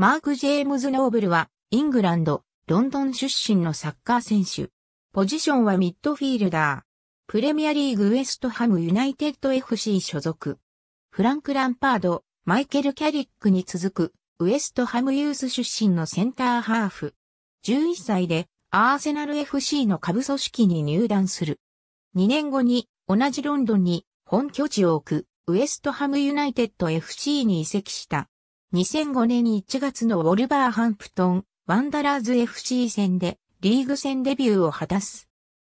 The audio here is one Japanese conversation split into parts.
マーク・ジェームズ・ノーブルは、イングランド、ロンドン出身のサッカー選手。ポジションはミッドフィールダー。プレミアリーグウエストハムユナイテッド FC 所属。フランク・ランパード、マイケル・キャリックに続く、ウエストハムユース出身のセンターハーフ。11歳で、アーセナル FC の下部組織に入団する。2年後に、同じロンドンに、本拠地を置く、ウエストハムユナイテッド FC に移籍した。2005年1月のウォルバーハンプトン、ワンダラーズ FC 戦でリーグ戦デビューを果たす。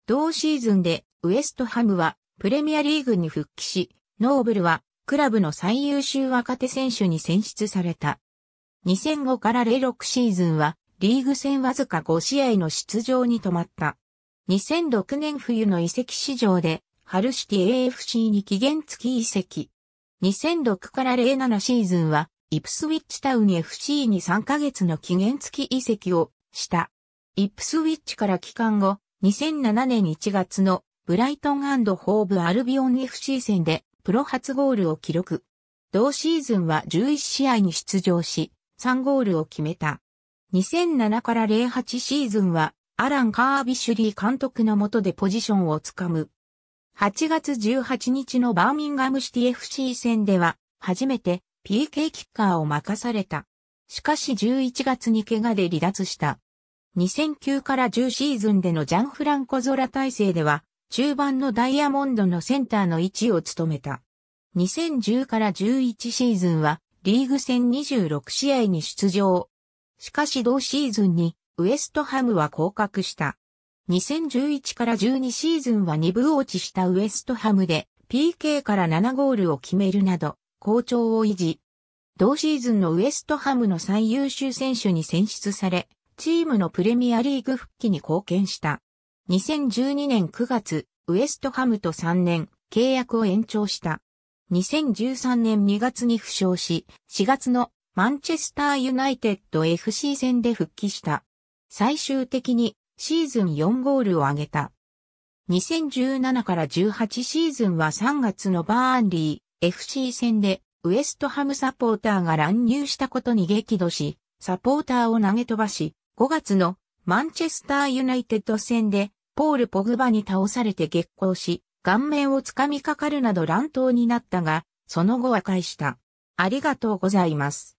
同シーズンでウエストハムはプレミアリーグに復帰し、ノーブルはクラブの最優秀若手選手に選出された。2005から06シーズンはリーグ戦わずか5試合の出場に止まった。2006年冬の移籍市場でハルシティ AFC に期限付き移籍。2006から07シーズンはイプスウィッチタウン FC に3ヶ月の期限付き移籍をした。イプスウィッチから帰還後、2007年1月のブライトンホーブアルビオン FC 戦でプロ初ゴールを記録。同シーズンは11試合に出場し、3ゴールを決めた。2007から08シーズンはアラン・カービッシュリー監督の下でポジションをつかむ。8月18日のバーミンガムシティ FC 戦では初めて PK キッカーを任された。しかし11月に怪我で離脱した。2009から10シーズンでのジャンフランコゾラ体制では、中盤のダイヤモンドのセンターの位置を務めた。2010から11シーズンは、リーグ戦26試合に出場。しかし同シーズンに、ウエストハムは降格した。2011から12シーズンは2部落ちしたウエストハムで、PK から7ゴールを決めるなど、好調を維持。同シーズンのウエストハムの最優秀選手に選出され、チームのプレミアリーグ復帰に貢献した。2012年9月、ウエストハムと3年、契約を延長した。2013年2月に負傷し、4月のマンチェスターユナイテッド FC 戦で復帰した。最終的にシーズン4ゴールを挙げた。2017から18シーズンは3月のバーンリー、FC 戦でウエストハムサポーターが乱入したことに激怒し、サポーターを投げ飛ばし、5月のマンチェスターユナイテッド戦でポール・ポグバに倒されて激光し、顔面をつかみかかるなど乱闘になったが、その後和解した。ありがとうございます。